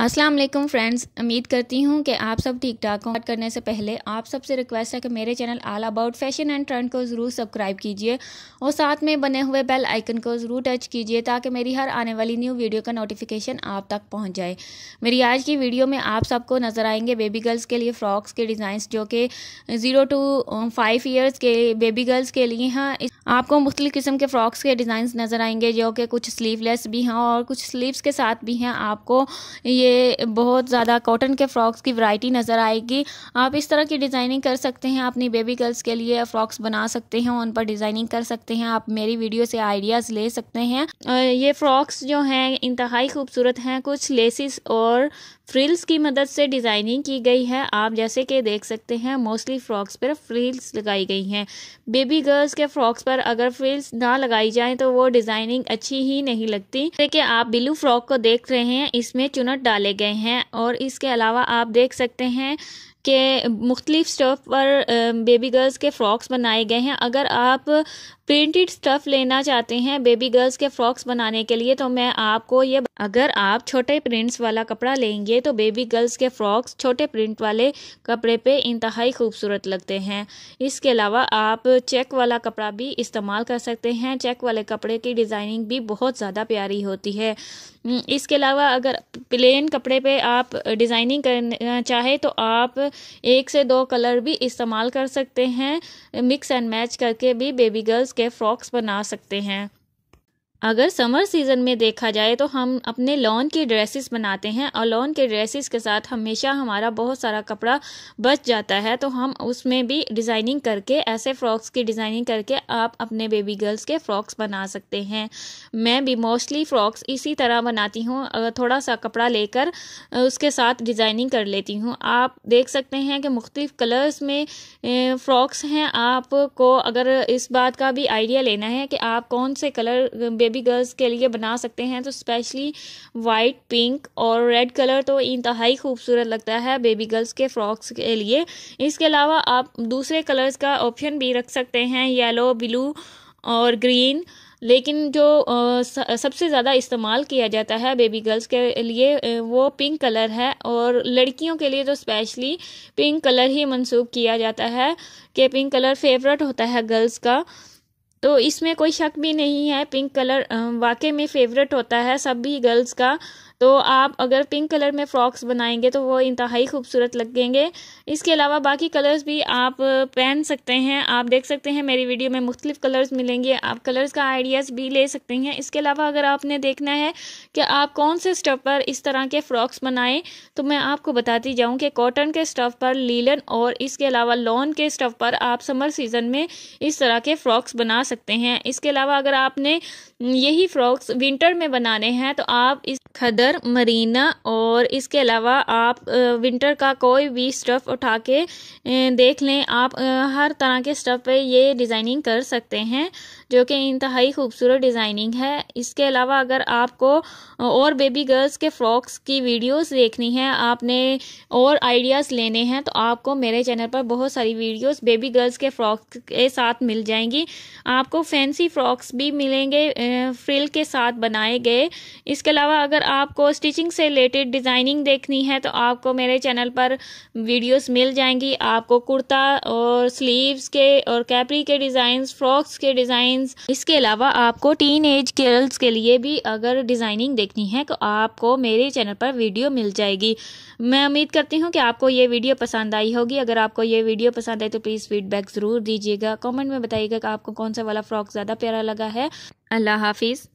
अस्सलाम वालेकुम फ्रेंड्स उम्मीद करती हूँ कि आप सब ठीक ठाक हों बात करने से पहले आप सबसे रिक्वेस्ट है कि मेरे channel all about fashion and trend को ज़रूर सब्सक्राइब कीजिए और साथ में बने हुए बेल आइकन को ज़रूर टच कीजिए ताकि मेरी हर आने वाली न्यू वीडियो का नोटिफिकेशन आप तक पहुँच जाए मेरी आज की वीडियो में आप सबको नज़र आएंगे बेबी गर्ल्स के लिए फ़्रॉक्स के डिज़ाइंस जो कि ज़ीरो टू फाइव ईयर्स के बेबी गर्ल्स के लिए हैं आपको मुख्तु किस्म के फ़्रॉक्स के डिज़ाइंस नज़र आएंगे जो कि कुछ स्लीवलेस भी हैं और कुछ स्लीव्स के साथ भी हैं आपको ये बहुत ज़्यादा कॉटन के फ्रॉक्स की वैरायटी नज़र आएगी आप इस तरह की डिज़ाइनिंग कर सकते हैं अपनी बेबी गर्ल्स के लिए फ्रॉक्स बना सकते हैं उन पर डिज़ाइनिंग कर सकते हैं आप मेरी वीडियो से आइडियाज़ ले सकते हैं ये फ्रॉक्स जो हैं इंतहाई खूबसूरत हैं कुछ लेसिस और फ्रिल्स की मदद से डिज़ाइनिंग की गई है आप जैसे कि देख सकते हैं मोस्टली फ्रॉक्स पर फ्रिल्स लगाई गई हैं बेबी गर्ल्स के फ्रॉक्स पर अगर फ्रिल्स ना लगाई जाए तो वो डिज़ाइनिंग अच्छी ही नहीं लगती देखिए आप बिलू फ्रॉक को देख रहे हैं इसमें चुनट डाले गए हैं और इसके अलावा आप देख सकते हैं के मुख्तलिफ स्टफ़ पर बेबी गर्ल्स के फ़्रॉक्स बनाए गए हैं अगर आप प्रिंटेड स्टफ़ लेना चाहते हैं बेबी गर्ल्स के फ़्रॉक्स बनाने के लिए तो मैं आपको ये अगर आप छोटे प्रिंट्स वाला कपड़ा लेंगे तो बेबी गर्ल्स के फ़्रॉक्स छोटे प्रिंट वाले कपड़े पे इंतहाई खूबसूरत लगते हैं इसके अलावा आप चेक वाला कपड़ा भी इस्तेमाल कर सकते हैं चेक वाले कपड़े की डिज़ाइनिंग भी बहुत ज़्यादा प्यारी होती है इसके अलावा अगर प्लेन कपड़े पे आप डिज़ाइनिंग करना चाहे तो आप एक से दो कलर भी इस्तेमाल कर सकते हैं मिक्स एंड मैच करके भी बेबी गर्ल्स के फ्रॉक्स बना सकते हैं अगर समर सीज़न में देखा जाए तो हम अपने लॉन के ड्रेसेस बनाते हैं और लॉन के ड्रेसेस के साथ हमेशा हमारा बहुत सारा कपड़ा बच जाता है तो हम उसमें भी डिज़ाइनिंग करके ऐसे फ्रॉक्स की डिज़ाइनिंग करके आप अपने बेबी गर्ल्स के फ्रॉक्स बना सकते हैं मैं भी मोस्टली फ़्रॉक्स इसी तरह बनाती हूँ थोड़ा सा कपड़ा लेकर उसके साथ डिज़ाइनिंग कर लेती हूँ आप देख सकते हैं कि मुख्तफ कलर्स में फ़्रॉक्स हैं आपको अगर इस बात का भी आइडिया लेना है कि आप कौन से कलर बेबी गर्ल्स के लिए बना सकते हैं तो स्पेशली वाइट पिंक और रेड कलर तो इंतहाई खूबसूरत लगता है बेबी गर्ल्स के फ्रॉक्स के लिए इसके अलावा आप दूसरे कलर्स का ऑप्शन भी रख सकते हैं येलो ब्लू और ग्रीन लेकिन जो सबसे ज़्यादा इस्तेमाल किया जाता है बेबी गर्ल्स के लिए वो पिंक कलर है और लड़कियों के लिए तो स्पेशली पिंक कलर ही मनसूब किया जाता है कि पिंक कलर फेवरेट होता है गर्ल्स का तो इसमें कोई शक भी नहीं है पिंक कलर वाकई में फेवरेट होता है सभी गर्ल्स का तो आप अगर पिंक कलर में फ़्रॉक्स बनाएंगे तो वो इंतहाई खूबसूरत लगेंगे इसके अलावा बाकी कलर्स भी आप पहन सकते हैं आप देख सकते हैं मेरी वीडियो में मुख्तलिफ़ कलर्स मिलेंगे आप कलर्स का आइडियाज़ भी ले सकते हैं इसके अलावा अगर आपने देखना है कि आप कौन से स्टफ़ पर इस तरह के फ़्रॉक्स बनाएं तो मैं आपको बताती जाऊँ कि कॉटन के स्टफ़ पर लीलन और इसके अलावा लॉन के स्टफ़ पर आप समर सीज़न में इस तरह के फ़्रॉक्स बना सकते हैं इसके अलावा अगर आपने यही फ़्रॉक्स विंटर में बनाने हैं तो आप इस खदर मरीना और इसके अलावा आप विंटर का कोई भी स्टफ़ उठा के देख लें आप हर तरह के स्टफ़ पे ये डिज़ाइनिंग कर सकते हैं जो कि इंतहाई खूबसूरत डिज़ाइनिंग है इसके अलावा अगर आपको और बेबी गर्ल्स के फ्रॉक्स की वीडियोस देखनी है आपने और आइडियाज़ लेने हैं तो आपको मेरे चैनल पर बहुत सारी वीडियोस बेबी गर्ल्स के फ्रॉक्स के साथ मिल जाएंगी आपको फैंसी फ्रॉक्स भी मिलेंगे फ्रिल के साथ बनाए गए इसके अलावा अगर आपको स्टिचिंग से रिलेटेड डिज़ाइनिंग देखनी है तो आपको मेरे चैनल पर वीडियोज़ मिल जाएंगी आपको कुर्ता और स्लीव्स के और कैपरी के डिज़ाइन फ्रॉक्स के डिज़ाइन जीन्स इसके अलावा आपको टीन एज गर्ल्स के लिए भी अगर डिज़ाइनिंग देखनी है तो आपको मेरे चैनल पर वीडियो मिल जाएगी मैं उम्मीद करती हूँ कि आपको ये वीडियो पसंद आई होगी अगर आपको ये वीडियो पसंद आई तो प्लीज़ फीडबैक ज़रूर दीजिएगा कमेंट में बताइएगा कि आपको कौन सा वाला फ्रॉक ज़्यादा प्यारा लगा है अल्लाह हाफिज़